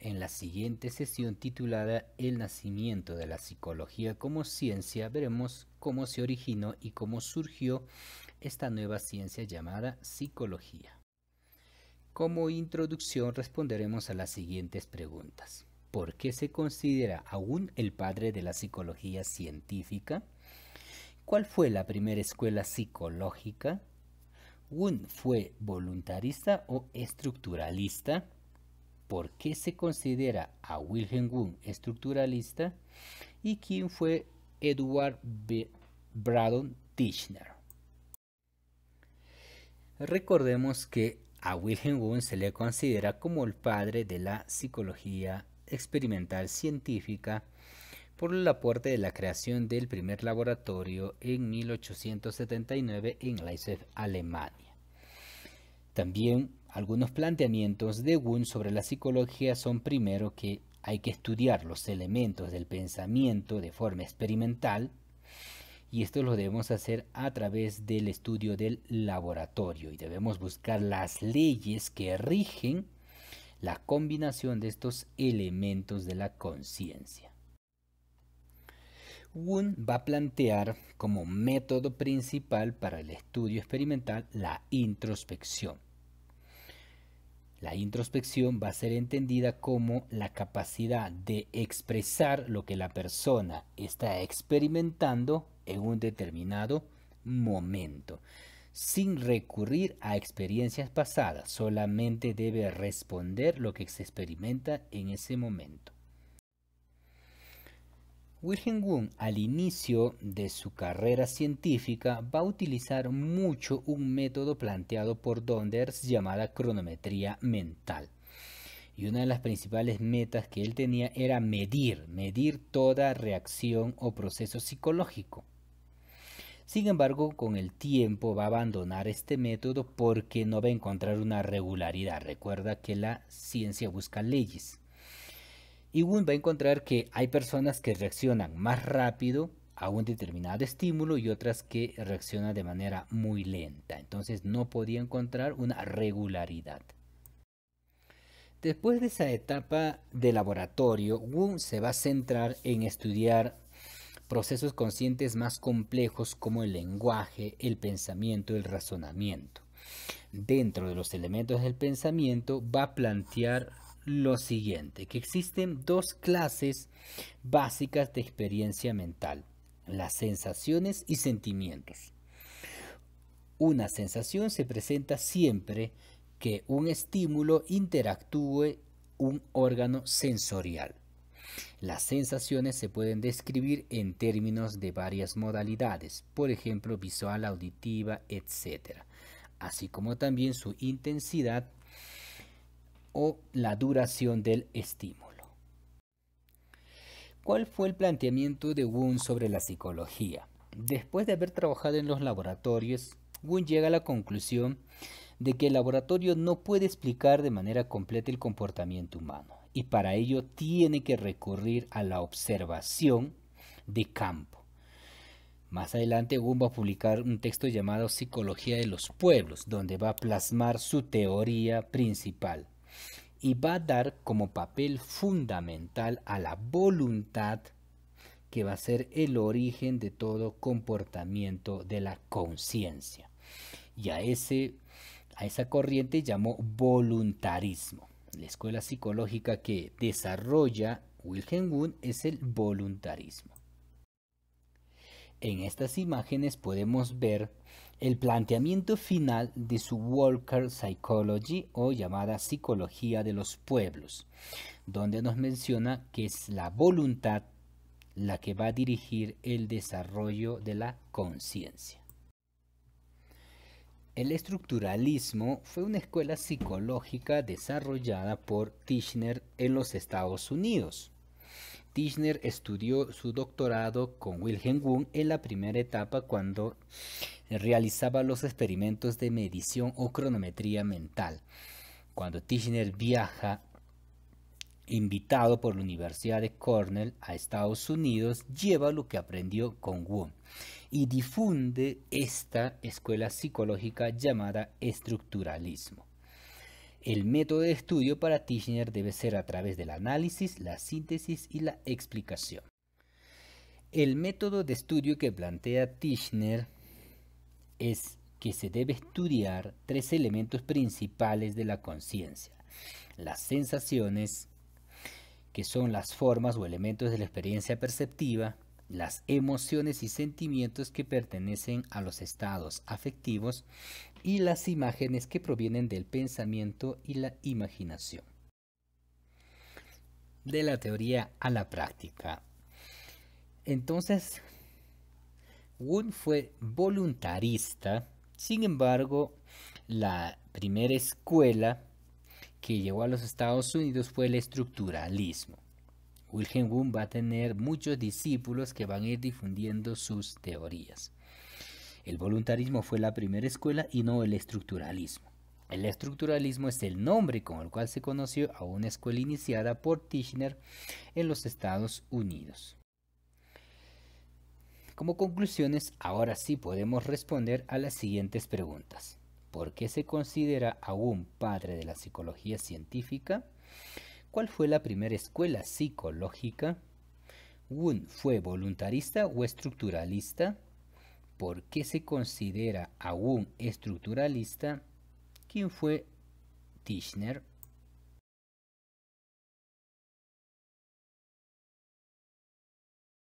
En la siguiente sesión titulada El nacimiento de la psicología como ciencia, veremos cómo se originó y cómo surgió esta nueva ciencia llamada psicología. Como introducción responderemos a las siguientes preguntas. ¿Por qué se considera aún el padre de la psicología científica? ¿Cuál fue la primera escuela psicológica? ¿Wundt fue voluntarista o estructuralista? por qué se considera a Wilhelm Wundt estructuralista y quién fue Edward B. Braddon Tischner. Recordemos que a Wilhelm Wundt se le considera como el padre de la psicología experimental científica por el aporte de la creación del primer laboratorio en 1879 en Leipzig, Alemania. También algunos planteamientos de Wundt sobre la psicología son primero que hay que estudiar los elementos del pensamiento de forma experimental y esto lo debemos hacer a través del estudio del laboratorio y debemos buscar las leyes que rigen la combinación de estos elementos de la conciencia. Wundt va a plantear como método principal para el estudio experimental la introspección. La introspección va a ser entendida como la capacidad de expresar lo que la persona está experimentando en un determinado momento, sin recurrir a experiencias pasadas, solamente debe responder lo que se experimenta en ese momento. Wilhelm Wundt al inicio de su carrera científica va a utilizar mucho un método planteado por Donders llamada cronometría mental. Y una de las principales metas que él tenía era medir, medir toda reacción o proceso psicológico. Sin embargo, con el tiempo va a abandonar este método porque no va a encontrar una regularidad. Recuerda que la ciencia busca leyes. Y Wundt va a encontrar que hay personas que reaccionan más rápido a un determinado estímulo y otras que reaccionan de manera muy lenta. Entonces no podía encontrar una regularidad. Después de esa etapa de laboratorio, Wundt se va a centrar en estudiar procesos conscientes más complejos como el lenguaje, el pensamiento, el razonamiento. Dentro de los elementos del pensamiento va a plantear lo siguiente, que existen dos clases básicas de experiencia mental, las sensaciones y sentimientos. Una sensación se presenta siempre que un estímulo interactúe un órgano sensorial. Las sensaciones se pueden describir en términos de varias modalidades, por ejemplo visual, auditiva, etc., así como también su intensidad o la duración del estímulo. ¿Cuál fue el planteamiento de Wundt sobre la psicología? Después de haber trabajado en los laboratorios, Wundt llega a la conclusión de que el laboratorio no puede explicar de manera completa el comportamiento humano y para ello tiene que recurrir a la observación de campo. Más adelante Wundt va a publicar un texto llamado Psicología de los Pueblos, donde va a plasmar su teoría principal y va a dar como papel fundamental a la voluntad que va a ser el origen de todo comportamiento de la conciencia. Y a, ese, a esa corriente llamó voluntarismo. La escuela psicológica que desarrolla Wilhelm Wundt es el voluntarismo. En estas imágenes podemos ver el planteamiento final de su Walker Psychology o llamada Psicología de los Pueblos, donde nos menciona que es la voluntad la que va a dirigir el desarrollo de la conciencia. El estructuralismo fue una escuela psicológica desarrollada por Tishner en los Estados Unidos Tischner estudió su doctorado con Wilhelm Wundt en la primera etapa cuando realizaba los experimentos de medición o cronometría mental. Cuando Tischner viaja invitado por la Universidad de Cornell a Estados Unidos, lleva lo que aprendió con Wundt y difunde esta escuela psicológica llamada estructuralismo. El método de estudio para Tischner debe ser a través del análisis, la síntesis y la explicación. El método de estudio que plantea Tischner es que se debe estudiar tres elementos principales de la conciencia. Las sensaciones, que son las formas o elementos de la experiencia perceptiva, las emociones y sentimientos que pertenecen a los estados afectivos y las imágenes que provienen del pensamiento y la imaginación. De la teoría a la práctica. Entonces, Wood fue voluntarista, sin embargo, la primera escuela que llegó a los Estados Unidos fue el estructuralismo. Wilhelm Wundt va a tener muchos discípulos que van a ir difundiendo sus teorías. El voluntarismo fue la primera escuela y no el estructuralismo. El estructuralismo es el nombre con el cual se conoció a una escuela iniciada por Tischner en los Estados Unidos. Como conclusiones, ahora sí podemos responder a las siguientes preguntas. ¿Por qué se considera a Wundt padre de la psicología científica? ¿Cuál fue la primera escuela psicológica? Wundt fue voluntarista o estructuralista. ¿Por qué se considera a Wundt estructuralista? ¿Quién fue Tischner?